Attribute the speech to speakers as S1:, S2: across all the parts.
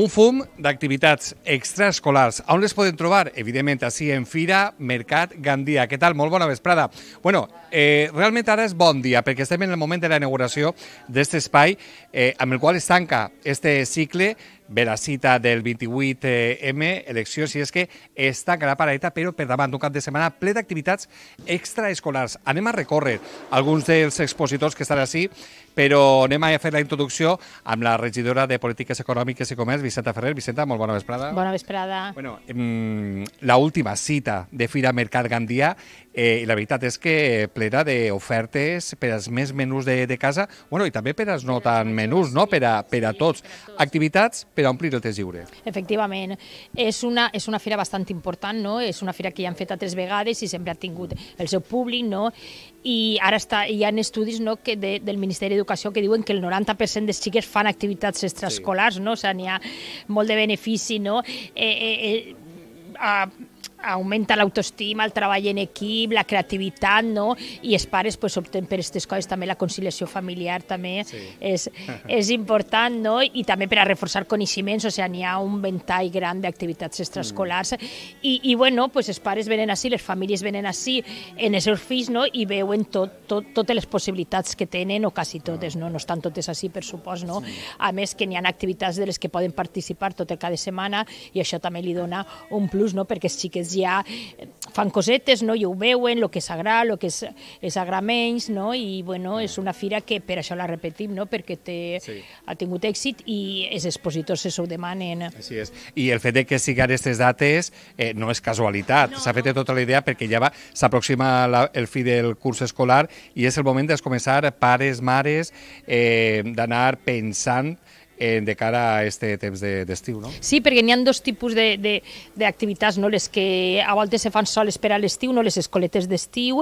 S1: Un fum d'activitats extraescolars. On les podem trobar? Evidentment, així en Fira Mercat Gandia. Què tal? Molt bona vesprada. Bueno, eh, realment ara és bon dia, perquè estem en el moment de la inauguració d'aquest espai, eh, amb el qual es tanca este cicle de la cita del 28M, elecció, si és que està encara paradeta, però per davant d'un cap de setmana ple d'activitats extraescolars. Anem a recórrer alguns dels expositors que estan així, però anem a fer la introducció amb la regidora de Polítiques Econòmiques i Comerç, Vicenta Ferrer. Vicenta, molt bona vesprada.
S2: Bona vesprada. Bueno,
S1: la última cita de Fira Mercat Gandia, eh, la veritat és que plena d'ofertes per als més menús de, de casa, bueno, i també per als no tan menús, no? per a, per a tots. Activitats, per omplir el temps lliure.
S2: Efectivament, és una, és una fira bastant important, no? és una fira que ja han fet tres vegades i sempre ha tingut el seu públic, no? i ara està, hi ha estudis no, que de, del Ministeri d'Educació que diuen que el 90% dels xiquets fan activitats extraescolars, sí. no? o sigui, n'hi ha molt de benefici, no? Eh, eh, eh, a, augmenta l'autoestima, el treball en equip, la creativitat, no? I els pares pues, opten per aquestes coses, també la conciliació familiar també sí. és, és important, no? I també per a reforçar coneixements, o sigui, n'hi ha un ventall gran d'activitats mm. extraescolars mm. I, i bueno, pues, els pares venen així, les famílies venen així, en els seus fills, no? I veuen tot, tot, totes les possibilitats que tenen, o quasi totes, no? No estan totes així, per supost, no? Sí. A més que n'hi ha activitats de les que poden participar tot el cada setmana i això també li dona un plus, no? Perquè els xiquets ells doncs ja eh, fan cosetes, no? i ho veuen, el que s'agrà, el que s'agrà menys, no? i bueno, és una fira que per això la repetim, no? perquè té, sí. ha tingut èxit i els expositors se ho demanen.
S1: Així és. I el fet de que siguin aquestes dates eh, no és casualitat, no, s'ha fet tota la idea perquè ja va s'aproxima el fi del curs escolar i és el moment de començar pares, mares, eh, d'anar pensant eh, de cara a este temps d'estiu, de, no?
S2: Sí, perquè n'hi ha dos tipus d'activitats, no? les que a voltes se fan soles per a l'estiu, no? les escoletes d'estiu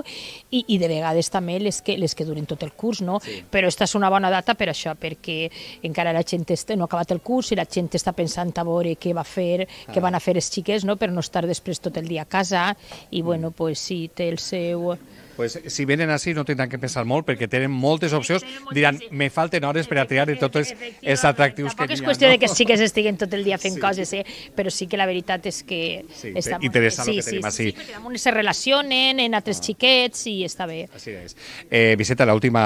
S2: i, i de vegades també les que, les que duren tot el curs, no? Sí. Però esta és una bona data per això, perquè encara la gent este, no ha acabat el curs i la gent està pensant a veure què va fer, ah. què van a fer els xiquets, no? Per no estar després tot el dia a casa i, mm. bueno, pues, sí, té el seu
S1: pues, si venen així no tindran que pensar molt perquè tenen moltes opcions, diran me falten hores per a triar de tots els atractius que hi ha. Tampoc és qüestió no? de que sí que
S2: s'estiguen tot el dia fent sí. coses, eh? però sí que la veritat és que... Sí, està interessa molt... el que sí, tenim així. Sí, sí, perquè se relacionen en altres ah. xiquets i està bé. Així és.
S1: Eh, Vicenta, l'última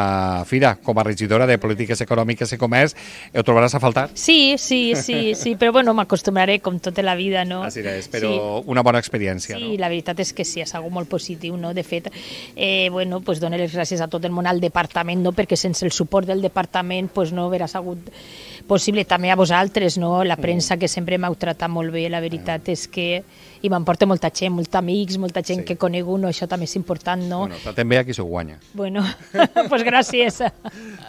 S1: fira, com a regidora de Polítiques Econòmiques i Comerç, ho trobaràs a faltar?
S2: Sí, sí, sí, sí però bueno, m'acostumaré com tota la vida, no? Així és, però sí.
S1: una bona experiència, sí, no?
S2: Sí, la veritat és que sí, és algo molt positiu, no? De fet, eh, bueno, pues donar les gràcies a tot el món al departament, no? perquè sense el suport del departament pues, no haurà sigut possible. També a vosaltres, no? la premsa, que sempre m'heu tratat molt bé, la veritat és que i m'emporta molta gent, molts amics, molta gent sí. que conec uno, això també és important, no?
S1: Bueno, també aquí s'ho guanya.
S2: Bueno, doncs pues gràcies.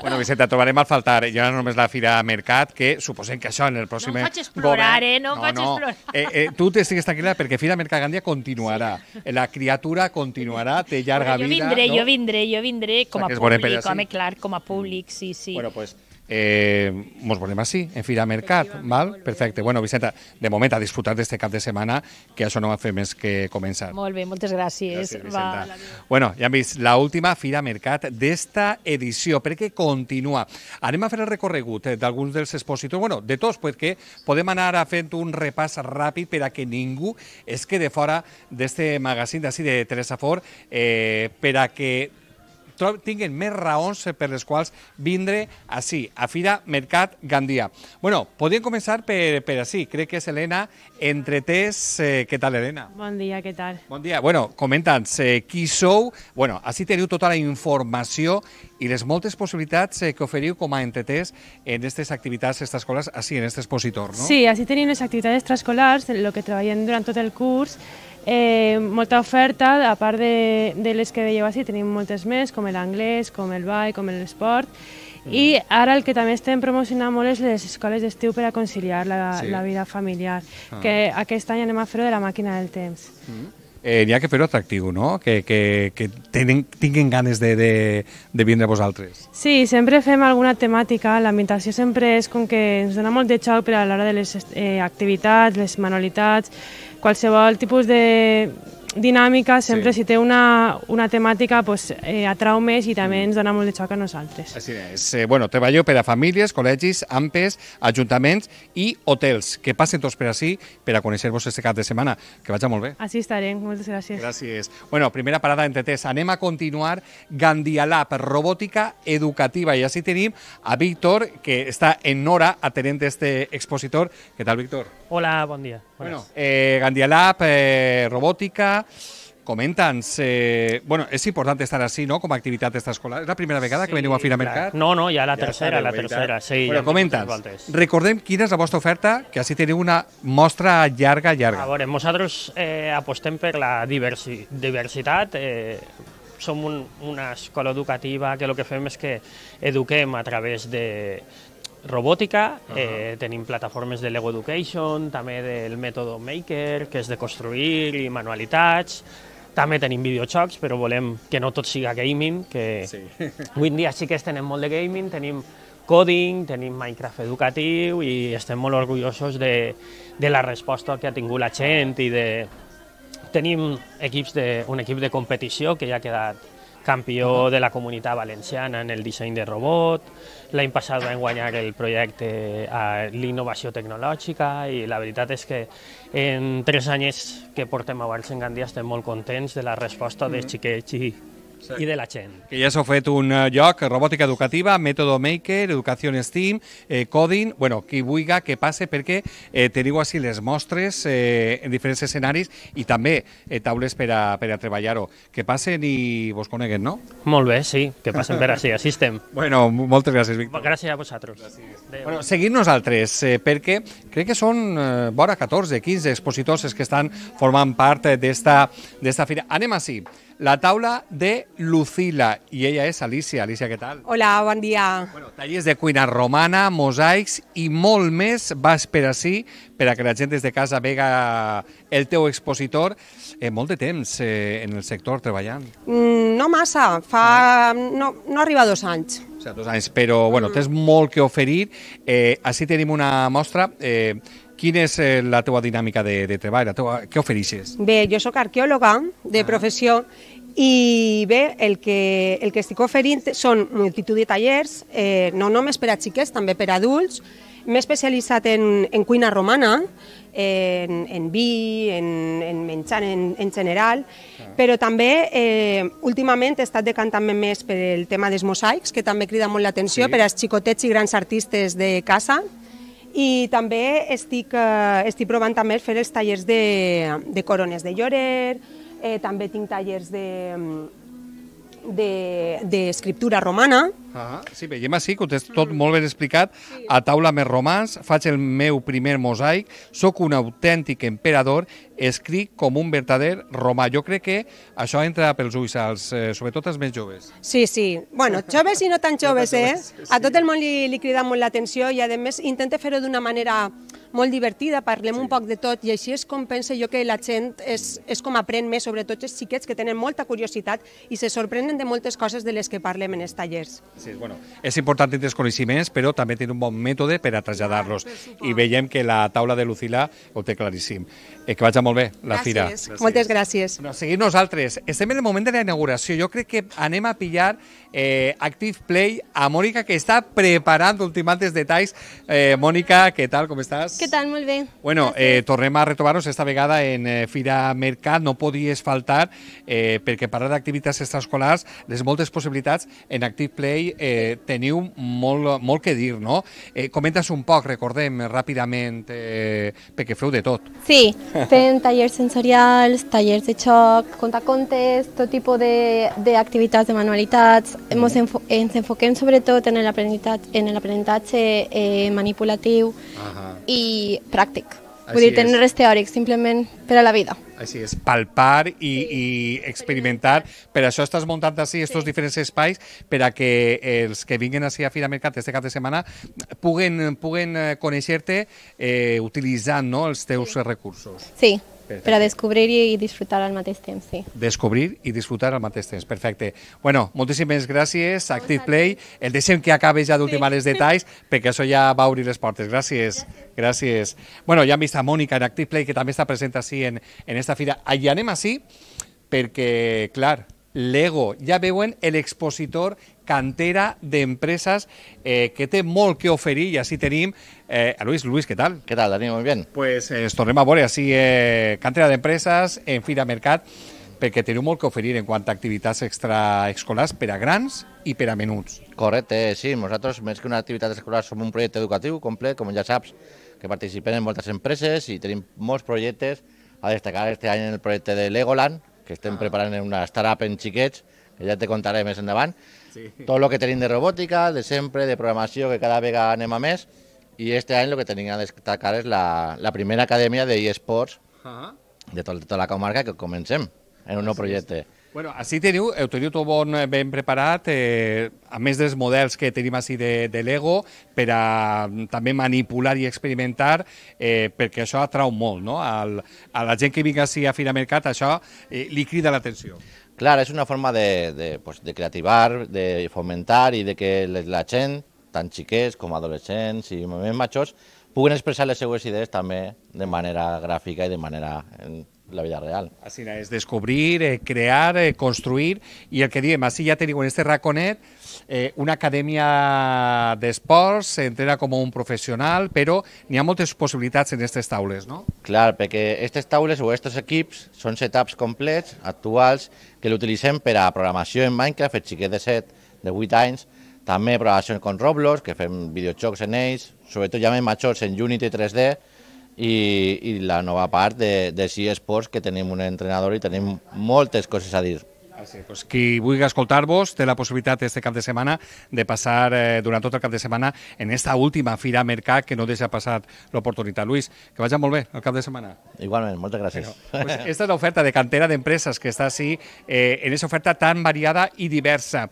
S1: bueno, Vicenta, trobarem al faltar, ja només la Fira Mercat, que suposem que això en el pròxim... No faig explorar, govern... eh? No, no faig no. explorar. Eh, eh, tu t'estigues tranquil·la perquè Fira Mercat Gandia continuarà. Sí. La criatura continuarà, té llarga bueno, jo vindré, vida. Jo
S2: vindré, no? jo vindré, jo vindré com a públic, home, clar, com a públic, sí, sí. Bueno, pues,
S1: eh, volem així, en Fira Mercat, val? Perfecte. Bueno, Vicenta, de moment a disfrutar d'este cap de setmana, que això no va fer més que començar.
S2: Molt bé, moltes gràcies. gràcies va,
S1: bueno, ja hem vist l'última Fira Mercat d'esta edició, perquè continua. Anem a fer el recorregut eh, d'alguns dels expositors, bueno, de tots, perquè podem anar a fent un repàs ràpid per a que ningú es quede fora d'este magazín d'ací de Teresa Fort, eh, per a que tinguin més raons per les quals vindre així, a Fira Mercat Gandia. Bueno, podríem començar per, per així. Crec que és Helena Entretés. Eh, què tal, Helena?
S3: Bon dia, què tal? Bon dia.
S1: Bueno, comenta'ns eh, qui sou. Bueno, així teniu tota la informació i les moltes possibilitats eh, que oferiu com a entitats en aquestes activitats extraescolars, així, en aquest expositor, no? Sí,
S3: així tenim les activitats extraescolars, el que treballem durant tot el curs, eh, molta oferta, a part de, de les que veieu així, tenim moltes més, com l'anglès, com el ball, com l'esport, mm. i ara el que també estem promocionant molt és les escoles d'estiu per a conciliar la, sí. la vida familiar, ah. que aquest any anem a fer de la màquina del temps. Mm
S1: eh, n'hi ha que fer-ho atractiu, no? Que, que, que tenen, tinguin ganes de, de, de vindre a vosaltres.
S3: Sí, sempre fem alguna temàtica. L'ambientació sempre és com que ens dona molt de xoc per a l'hora de les eh, activitats, les manualitats, qualsevol tipus de dinàmica, sempre sí. si té una, una temàtica pues, eh, atrau més i també mm. ens dona molt de xoc a nosaltres. Així és.
S1: Eh, bueno, treballo per a famílies, col·legis, AMPEs, ajuntaments i hotels. Que passen tots per així per a conèixer-vos este cap de setmana. Que vagi molt bé.
S3: Així estarem, moltes gràcies.
S1: Gràcies. Bueno, primera parada entre tres. Anem a continuar Gandia Lab, robòtica educativa. I així tenim a Víctor, que està en hora atenent este expositor. Què tal, Víctor?
S3: Hola, bon dia. Bueno,
S1: eh, Gandia Lab, eh, robòtica... Comenta'ns, eh, bueno, és important estar així, no?, com a activitat extraescolar. És la primera vegada sí, que veniu a Fira Mercat? No, no, ja la ja tercera, la tercera, sí. Bueno, ja comenta'ns, recordem quina és la vostra oferta, que així teniu una mostra llarga, llarga. A
S3: veure, nosaltres eh, apostem per la diversi diversitat, eh, som un, una escola educativa que el que fem és que eduquem a través de, robòtica, uh -huh. eh, tenim plataformes de Lego Education, també del mètode Maker, que és de construir i manualitats, també tenim videojocs, però volem que no tot siga gaming, que sí. avui en dia sí que estem en molt de gaming, tenim coding, tenim Minecraft educatiu i estem molt orgullosos de, de la resposta que ha tingut la gent i de... Tenim equips de, un equip de competició que ja ha quedat campió de la comunitat valenciana en el disseny de robot, l'any passat vam guanyar el projecte a l'innovació tecnològica i la veritat és que en tres anys que portem a Barcelona estem molt contents de la resposta dels mm. xiquets i sí. i de la gent.
S1: Que ja s'ha fet un eh, lloc, robòtica educativa, mètode maker, educació en STEAM, eh, coding, bueno, qui vulga que passe perquè eh, teniu així les mostres eh, en diferents escenaris i també eh, taules per a, per a treballar-ho. Que passen i vos coneguen, no? Molt bé, sí, que passen per així, estem. bueno, moltes gràcies, Víctor.
S3: Gràcies a vosaltres. Gràcies. Bueno,
S1: seguim nosaltres, eh, perquè crec que són eh, vora 14, 15 expositors que estan formant part eh, d'esta fira. Anem així la taula de Lucila, i ella és Alicia. Alicia, què tal?
S4: Hola, bon dia. Bueno,
S1: tallers de cuina romana, mosaics i molt més vas per ací per a que la gent des de casa vega el teu expositor. Eh, molt de temps eh, en el sector treballant.
S4: Mm, no massa, fa... Ah. No, no arriba a dos anys. O sigui, dos
S1: anys, però bueno, mm. tens molt que oferir. Eh, així tenim una mostra. Eh, Quina és eh, la teva dinàmica de, de treball? La què ofereixes?
S4: Bé, jo sóc arqueòloga de ah. professió i bé, el que, el que estic oferint són multitud de tallers, eh, no només per a xiquets, també per a adults. M'he especialitzat en, en cuina romana, en, en vi, en, en menjar en, en general, ah. però també eh, últimament he estat decantant-me més per el tema dels mosaics, que també crida molt l'atenció sí. per als xicotets i grans artistes de casa. I també estic, eh, estic provant també fer els tallers de, de corones de llorer, Eh, també tinc tallers mm, d'escriptura de, de romana,
S1: Ah, sí, veiem així que ho tens tot molt ben explicat. A taula més romans, faig el meu primer mosaic, sóc un autèntic emperador, escric com un verdader romà. Jo crec que això entra pels ulls, als, eh, sobretot als més joves.
S4: Sí, sí. Bueno, joves i no tan joves, eh? A tot el món li, li crida molt l'atenció i, a més, intenta fer-ho d'una manera molt divertida, parlem sí. un poc de tot i així és com penso jo que la gent és, és com aprèn més, sobretot els xiquets que tenen molta curiositat i se sorprenen de moltes coses de les que parlem en els tallers. Sí, bueno,
S1: és important tenir els coneixements, però també tenir un bon mètode per a traslladar-los. I veiem que la taula de Lucila ho té claríssim. Eh, que vagi molt bé la gràcies. fira. Gràcies. Moltes gràcies. Bueno, seguim nosaltres. Estem en el moment de la inauguració. Jo crec que anem a pillar eh, Active Play a Mònica, que està preparant ultimantes detalls. Eh, Mònica, què tal, com estàs? Què tal, molt bé. Bueno, eh, gràcies. eh, tornem a retrobar-nos esta vegada en eh, Fira Mercat. No podies faltar, eh, perquè parlar d'activitats extraescolars, les moltes possibilitats en Active Play eh, teniu molt, molt que dir, no? Eh, comenta's un poc, recordem ràpidament, eh, perquè feu de tot.
S5: Sí, fem tallers sensorials, tallers de xoc, contacontes, tot tipus d'activitats de, de manualitats. Ens, enfo ens enfoquem sobretot en l'aprenentatge en eh, manipulatiu uh
S1: -huh.
S5: i pràctic. Així Vull dir, tenir res teòric, simplement per a la vida.
S1: Així és, palpar i, sí. i experimentar. Per això estàs muntant així aquests sí. diferents espais per a que els que vinguin així a Fira Mercat aquest cap de setmana puguen, puguen eh, conèixer-te eh, utilitzant no, els teus sí. recursos. Sí, Perfecte. per a
S5: descobrir i disfrutar al mateix temps, sí.
S1: Descobrir i disfrutar al mateix temps, perfecte. Bueno, moltíssimes gràcies, Active Play. El deixem que acabi ja d'últim sí. els detalls, perquè això ja va obrir les portes. Gràcies, gràcies. gràcies. Bueno, ja hem vist a Mònica en Active Play, que també està present així en, en esta fira. Allà anem així, perquè, clar, l'ego, ja veuen l'expositor cantera d'empreses eh, que té molt que oferir i així tenim eh, a Luis. Luis, què tal? Què tal, Dani? Molt bé. Pues eh, ens tornem a veure així, eh, cantera d'empreses en
S6: Fira Mercat, perquè teniu molt que oferir en quant a activitats extraescolars per a grans i per a menuts. Correcte, sí. Nosaltres, més que una activitat escolar, som un projecte educatiu complet, com ja saps, que participen en moltes empreses i tenim molts projectes a destacar este any en el projecte de Legoland, que estem ah. preparant una startup en xiquets, que ja te contaré més endavant, Sí. Tot el que tenim de robòtica, de sempre, de programació, que cada vegada anem a més, i este any el que tenim a destacar és la, la primera acadèmia d'eSports uh ah. -huh. de, tot, de tota la comarca que comencem en un nou projecte. Sí, sí. Bueno, així teniu, ho teniu tot bon eh, ben preparat, eh,
S1: a més dels models que tenim així de, de Lego, per a també manipular i experimentar, eh, perquè això atrau molt, no? Al, a la gent que vinga així a Fira Mercat,
S6: això eh, li crida l'atenció. Clar, és una forma de, de, pues, de creativar, de fomentar i de que la gent, tant xiquets com adolescents i més majors, puguen expressar les seues idees també de manera gràfica i de manera la vida real. Así es, descubrir, eh, crear, eh, construir, y el que diem, si ya te digo, en este raconet,
S1: eh, una acadèmia d'esports, s'entrena com un professional, però
S6: n'hi ha moltes possibilitats en aquestes taules, no? Clar, perquè aquestes taules o aquests equips són setups complets, actuals, que l'utilitzem per a programació en Minecraft, el xiquet de 7, de 8 anys, també programació amb Roblox, que fem videojocs en ells, sobretot ja més majors en Unity 3D, i, i la nova part de, de Sí Esports, que tenim un entrenador i tenim moltes coses a dir. sí, pues qui vulgui escoltar-vos té la possibilitat este
S1: cap de setmana de passar eh, durant tot el cap de setmana en esta última fira mercat que no deixa passar l'oportunitat. Luis, que vagi molt bé el cap de setmana. Igualment, moltes gràcies. Bueno, pues esta és l'oferta de cantera d'empreses que està així, eh, en aquesta oferta tan variada i diversa.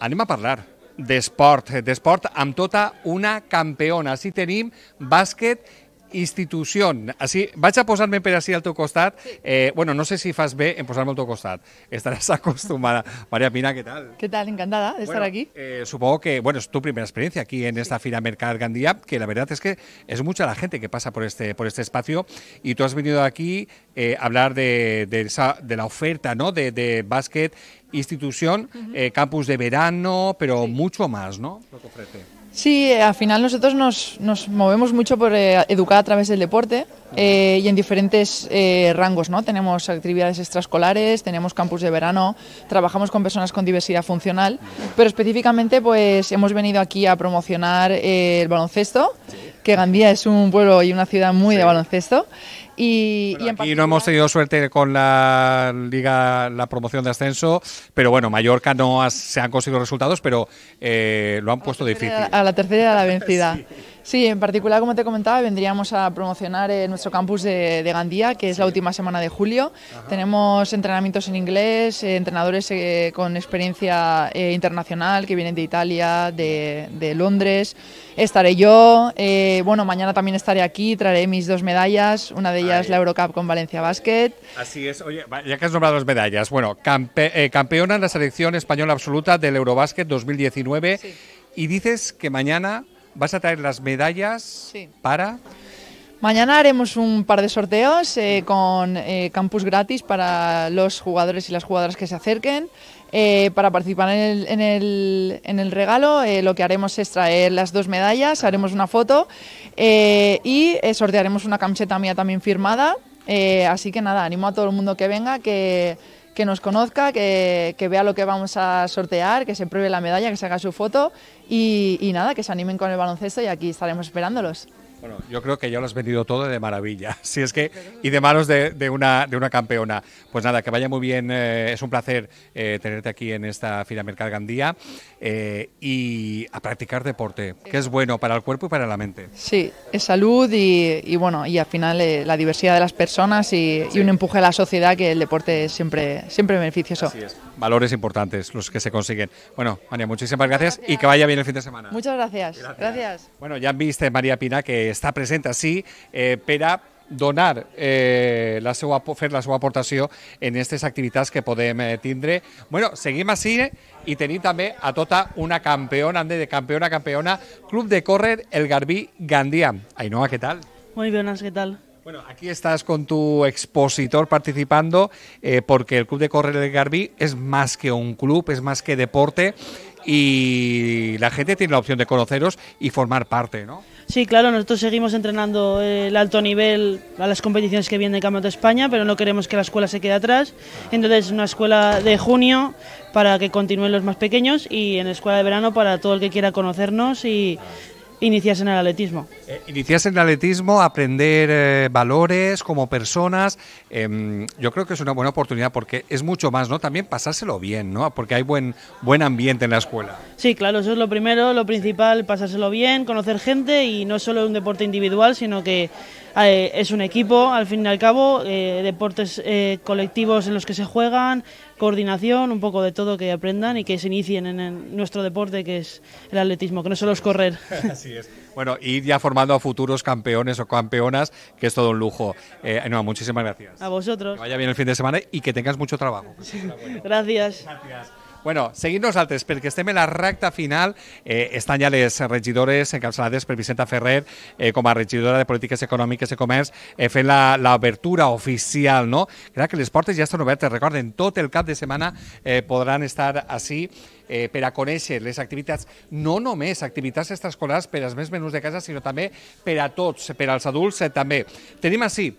S1: Anem a parlar d'esport, eh, d'esport amb tota una campiona. Així tenim bàsquet institución. así, vas a posarme en per així al eh, bueno, no sé si fas bé en posarme al teu costat. María Pina, ¿qué tal?
S7: ¿Qué tal? Encantada de estar aquí. Eh,
S1: supongo que, bueno, es tu primera experiencia aquí en esta fila Mercad Gandía, que la verdad es que es mucha la gente que pasa por este, por este espacio y tú has venido aquí eh, a hablar de, de, la oferta ¿no? de, básquet institución, campus de verano, pero mucho más, ¿no? Lo que ofrece.
S7: Sí, eh, al final nosotros nos, nos movemos mucho por eh, educar a través del deporte eh, y en diferentes rangos, ¿no? Tenemos actividades extraescolares, tenemos campus de verano, trabajamos con personas con diversidad funcional, pero específicamente pues hemos venido aquí a promocionar el baloncesto que Gandía es un pueblo y una ciudad muy de baloncesto. Y,
S1: no hemos tenido suerte con la liga, la promoción de ascenso, pero bueno, Mallorca no se han conseguido resultados, pero eh, lo han puesto difícil.
S7: A la tercera de la vencida. Sí, en particular, como te comentaba, vendríamos a promocionar eh, nuestro campus de, Gandía, que es la última semana de julio. Tenemos entrenamientos en inglés, eh, entrenadores eh, con experiencia internacional que vienen de Italia, de, Londres. Estaré yo. bueno, mañana también estaré aquí, traeré mis dos medallas. Una de ah, ellas la Eurocup con Valencia Basket.
S3: Así es.
S1: Oye, ya que has nombrado las medallas, bueno, campeona en la selección española absoluta del Eurobasket 2019. Y dices que mañana vas a traer las medallas para...
S7: Mañana haremos un par de sorteos eh, con eh, campus gratis para los jugadores y las jugadoras que se acerquen. Eh, para participar en el, en el, regalo, lo que haremos es traer las dos medallas, haremos una foto y sortearemos una camiseta mía también firmada. así que nada, animo a todo el mundo que venga, que que nos conozca, que, vea lo que vamos a sortear, que se pruebe la medalla, que se haga su foto y, y nada, que se animen con el baloncesto y aquí estaremos esperándolos.
S1: Bueno, yo creo que ya lo has vendido todo de maravilla. Si es que, y de manos de, una, de una campeona. Pues nada, que vaya muy bien. Eh, es un placer eh, tenerte aquí en esta Fila Mercal Gandía eh, y a practicar deporte, que es bueno para el cuerpo y para la mente.
S7: Sí, es salud y, bueno, y al final la diversidad de las personas y, un empuje a la sociedad que el deporte siempre, siempre beneficioso. es
S1: valores importantes los que se consiguen. Bueno, María, muchísimas gracias, y que vaya bien el fin de semana.
S7: Muchas gracias. Gracias.
S1: Bueno, ya viste María Pina que está presente así eh, donar eh, la su la su aportación en estas actividades que podem eh, tindre. Bueno, seguimos así y eh, tenim también a tota una campeona, de campeona, campeona, Club de Correr, El Garbí Gandia. Ainhoa, ¿qué tal?
S3: Muy buenas, ¿qué tal?
S1: Bueno, aquí estás con tu expositor participando eh, porque el Club de Correr de Garbí es más que un club, es más que deporte y la gente tiene la opción de conoceros y formar parte, ¿no?
S3: Sí, claro, nosotros seguimos entrenando eh, el alto nivel a las competiciones que vienen de Campeonato de España, pero no queremos que la escuela se quede atrás. Entonces, una escuela de junio para que continúen los más pequeños y en la escuela de verano para todo el que quiera conocernos y Iniciarse en el atletismo. Eh,
S1: en el atletismo, aprender eh, valores como personas, em, yo creo que es una buena oportunidad porque es mucho más, ¿no? También pasárselo bien, ¿no? Porque hay buen, buen ambiente en la escuela.
S3: Sí, claro, eso es lo primero, lo principal, pasárselo bien, conocer gente y no solo un deporte individual, sino que eh, es un equipo, al fin y al cabo, eh, deportes colectivos en los que se juegan, coordinación, un poco de todo que aprendan y que se inicien en, nuestro deporte que es el atletismo, que no solo es correr. Así es.
S1: Bueno, ir ya formando a futuros campeones o campeonas, que es todo un lujo. Eh, muchísimas gracias. A vosotros. Que vaya bien el fin de semana y que tengas mucho trabajo.
S3: Gracias. Gracias.
S1: Bueno, seguim nosaltres, perquè estem en la recta final. Eh, estan ja les regidores encapçalades per Vicenta Ferrer eh, com a regidora de Polítiques Econòmiques i Comerç eh, fent l'obertura oficial, no? Crec que les portes ja estan obertes. Recorden, tot el cap de setmana eh, podran estar així eh, per a conèixer les activitats, no només activitats extraescolars per als més menús de casa, sinó també per a tots, per als adults eh, també. Tenim així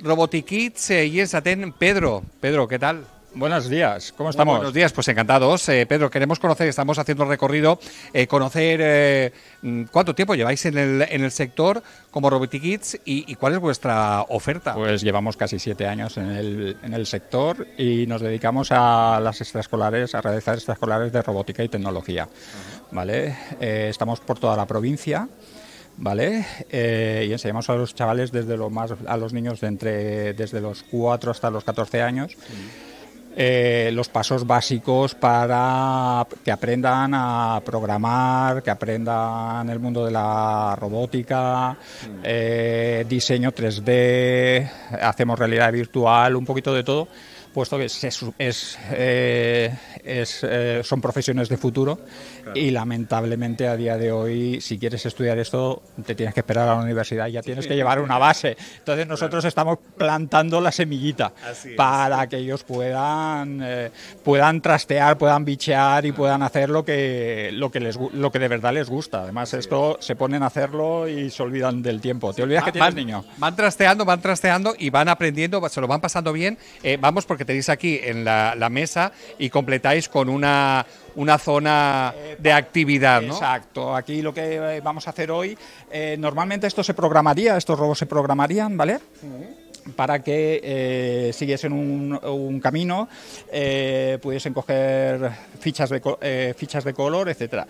S1: Robotiquits eh, i ens atén Pedro. Pedro, què tal? Buenos días, ¿cómo estamos? buenos días, pues encantados. Eh, Pedro, queremos conocer, estamos haciendo un recorrido, eh, conocer eh, mm, cuánto tiempo lleváis en el, sector como
S8: RobotiKids y, y cuál es vuestra oferta. Pues llevamos casi siete años en el, en el sector y nos dedicamos a las extraescolares, a realizar extraescolares de robótica y tecnología. estamos por toda la provincia. ¿vale? y enseñamos a los chavales desde lo más a los niños de entre desde los 4 hasta los 14 años. Eh, los pasos básicos para que aprendan a programar, que aprendan el mundo de la robótica, eh, diseño 3D, hacemos realidad virtual, un poquito de todo puesto que es, eh, son profesiones de futuro y lamentablemente a día de hoy, si quieres estudiar esto, te tienes que esperar a la universidad, ya tienes que llevar una base. Entonces nosotros estamos plantando la semillita para que ellos puedan, eh, puedan trastear, puedan bichear y puedan hacer lo que, lo que, les, lo que de verdad les gusta. Además, esto se ponen a hacerlo y se olvidan del
S1: tiempo. Te olvidas que tienes van, niño. Van trasteando, van trasteando y van aprendiendo, se lo van pasando bien. Eh, vamos porque tenéis aquí en la mesa y completáis con una una zona
S8: eh, de actividad, ¿no? Exacto. Aquí lo que eh, vamos a hacer hoy, eh, normalmente esto se programaría, estos robos se programarían, ¿vale? para que siguiesen un, camino, pudiesen coger fichas de, fichas de color, etc.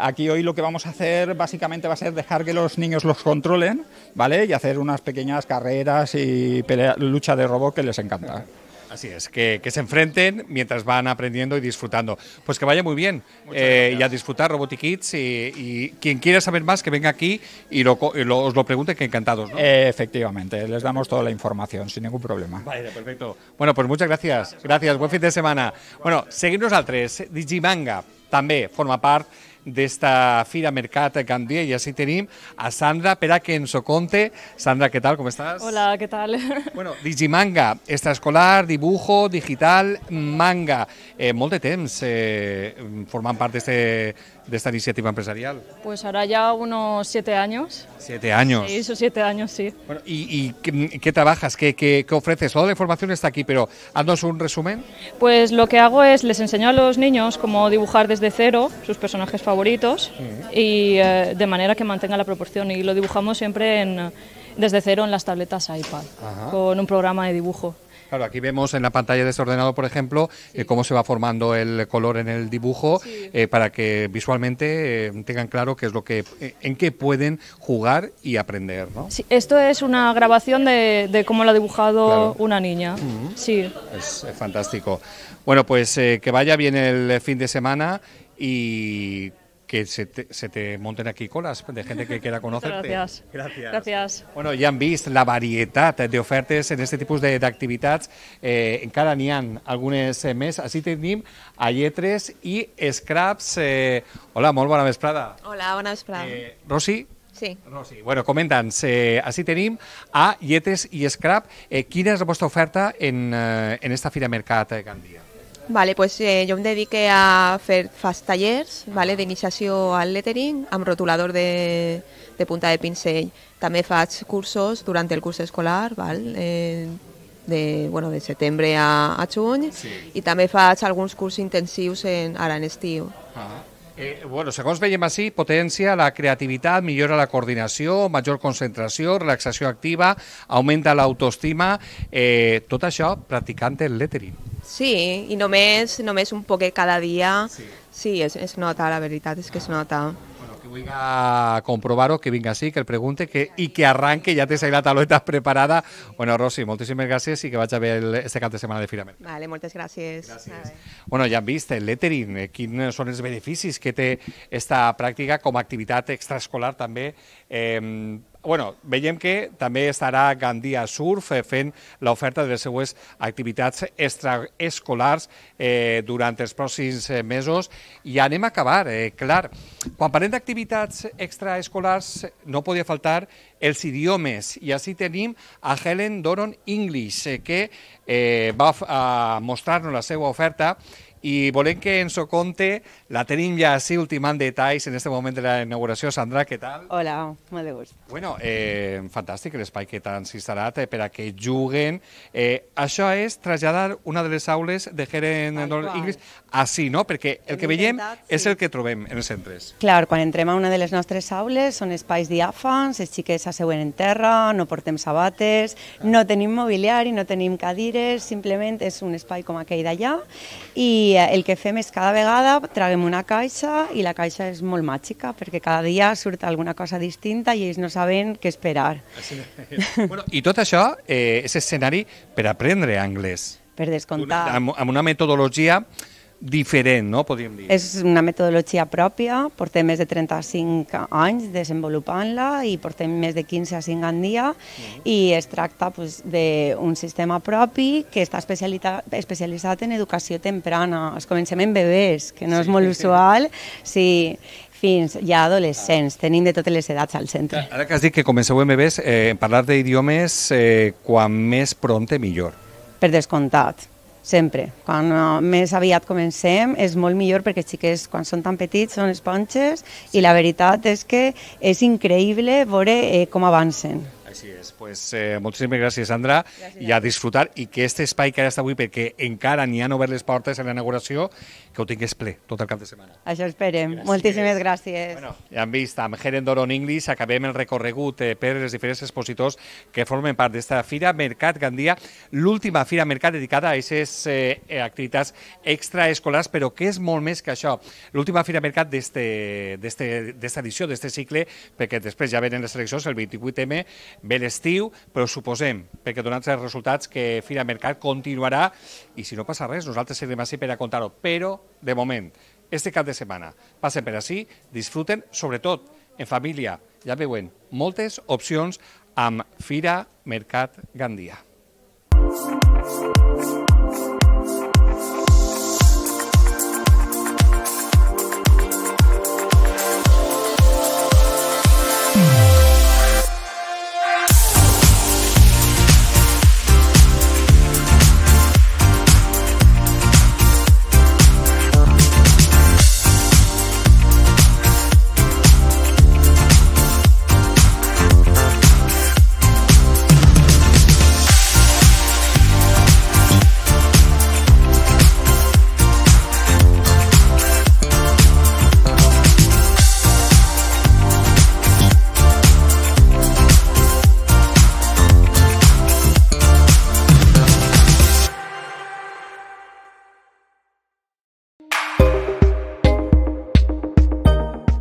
S8: aquí hoy lo que vamos a hacer básicamente va a ser dejar que los niños los controlen, ¿vale? Y hacer unas pequeñas carreras y lucha de robot que les encanta.
S1: Así es, que, que, se enfrenten mientras van aprendiendo y disfrutando. Pues que vaya muy bien eh, y a disfrutar Robotic y, y, quien quiera saber más que venga aquí y, os lo pregunte que encantados.
S8: efectivamente, les damos toda la información sin ningún problema.
S1: Vale, perfecto. Bueno, pues muchas gracias. Gracias, buen fin de semana. Bueno, seguidnos al 3, Digimanga también forma parte. ...de esta Fira Mercat Gandia ...y así tenim a Sandra Pera que ens Sandra, ¿qué tal, cómo estás? Hola,
S3: ¿qué tal? Bueno,
S1: Digimanga, extraescolar, dibujo, digital, manga. Eh, molt de temps eh, de esta iniciativa empresarial?
S2: Pues ahora ya unos siete años.
S1: ¿Siete años? Sí,
S2: esos siete años, sí.
S1: Bueno, ¿Y, y qué trabajas? ¿Qué, qué, ofreces? Toda la información está aquí, pero haznos un resumen.
S2: Pues lo que hago es, les enseño a los niños cómo dibujar desde cero sus personajes favoritos y eh, de manera que mantenga la proporción. Y lo dibujamos siempre desde cero en las tabletas iPad, con un programa de dibujo.
S1: Claro, aquí vemos en la pantalla desordenado, por ejemplo, eh, cómo se va formando el color en el dibujo eh, para que visualmente eh, tengan claro qué es lo que, en qué pueden jugar y aprender. ¿no?
S2: esto es una grabación de, cómo lo ha dibujado una niña. Mm. Sí.
S1: es, fantástico. Bueno, pues que vaya bien el fin de semana y que se te, se te, monten aquí colas de gente que quiera conocerte. Gracias.
S3: Gracias.
S2: Gracias.
S1: Bueno, ja han vist la varietat d'ofertes en aquest tipus d'activitats. Eh, encara n'hi ha algunes eh, més. Així tenim a Lletres i Scraps. Eh, hola, molt bona vesprada.
S4: Hola, bona vesprada. Eh, Rosi, Sí. No, sí. Bueno,
S1: comenta'ns, eh, així tenim a Lletres i Scrap. Eh, quina és la vostra oferta en, eh, en esta Fira Mercat de eh, Gandia?
S4: Vale, pues eh, jo em dediqué a fer fast tallers vale, d'iniciació al lettering amb rotulador de, de punta de pinzell. També faig cursos durant el curs escolar, val, eh, de, bueno, de setembre a, a juny, sí. i també faig alguns cursos intensius en, ara en estiu.
S5: Ah.
S1: Eh, bueno, segons veiem així, potència la creativitat, millora la coordinació, major concentració, relaxació activa, augmenta l'autoestima, eh, tot això practicant el lettering.
S4: Sí, i només, només un poquet cada dia, sí, sí es, es nota, la veritat és que es nota
S1: venga a comprovaros, que vinga así, que el pregunte que, i que arranque, ja té la tauleta preparada. Bueno, Rosy, moltíssimes gràcies i que vaig a veure este cap de setmana de Fira Mercat.
S4: Vale, moltes gràcies. gràcies.
S1: Bueno, ja hem vist el lettering, eh, quins són els beneficis que té esta pràctica com a activitat extraescolar també eh, bueno, veiem que també estarà Gandia Surf eh, fent l'oferta de les seues activitats extraescolars eh, durant els pròxims eh, mesos. I anem a acabar, eh, clar. Quan parlem d'activitats extraescolars, no podia faltar els idiomes. I així tenim a Helen Doron English, eh, que eh, va mostrar-nos la seva oferta i volem que ens ho conte. La tenim ja així ultimant detalls en aquest moment de la inauguració. Sandra, què tal?
S5: Hola, molt de gust. Bueno, eh,
S1: fantàstic l'espai que t'han instal·lat eh, per a que juguen. Eh, això és traslladar una de les aules de Geren Inglés així, no? Perquè el que veiem és el que trobem en els centres.
S5: Clar, quan entrem a una de les nostres aules són espais diàfans, els xiquets s'asseuen en terra, no portem sabates, no tenim mobiliari, no tenim cadires, simplement és un espai com aquell d'allà i eh, el que fem és cada vegada traguem una caixa i la caixa és molt màgica perquè cada dia surt alguna cosa distinta i ells no saben què esperar.
S1: Bueno, I tot això eh, és escenari per aprendre anglès.
S5: Per descomptat.
S1: amb, amb una metodologia diferent, no?, podríem dir.
S5: És una metodologia pròpia, portem més de 35 anys desenvolupant-la i portem més de 15 a 5 en dia uh mm-hmm. -huh. i es tracta pues, d'un sistema propi que està especialitzat en educació temprana. Es comencem en bebès, que no sí, és molt sí. usual, sí, fins ja adolescents. Ah. Tenim de totes les edats al centre.
S1: Ara que has dit que comenceu en bebès, eh, parlar d'idiomes eh, quan més pront millor.
S5: Per descomptat sempre. Quan eh, més aviat comencem és molt millor perquè els xiquets quan són tan petits són esponges i la veritat és que és increïble veure eh, com avancen. Així és.
S1: Pues, eh, moltíssimes gràcies, Sandra, gràcies, i a disfrutar, i que este espai que ara està avui, perquè encara n'hi han obert les portes a la inauguració, que ho tingués ple tot el cap de setmana.
S5: Això esperem. Gràcies. Moltíssimes gràcies. Bueno,
S1: ja hem vist, amb Heren Doron English acabem el recorregut eh, per els diferents expositors que formen part d'esta Fira Mercat Gandia, l'última Fira Mercat dedicada a aquestes eh, eh activitats extraescolars, però que és molt més que això. L'última Fira Mercat d'esta edició, d'este cicle, perquè després ja venen les eleccions, el 28M, ve l'estiu, però suposem, perquè donats els resultats, que Fira Mercat continuarà i si no passa res, nosaltres serem així per a contar-ho. Però, de moment, este cap de setmana, passen per així, disfruten, sobretot, en família. Ja veuen, moltes opcions amb Fira Mercat Gandia. Música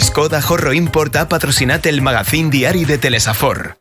S9: Skoda Horro importa ha el magazín diario de Telesafor.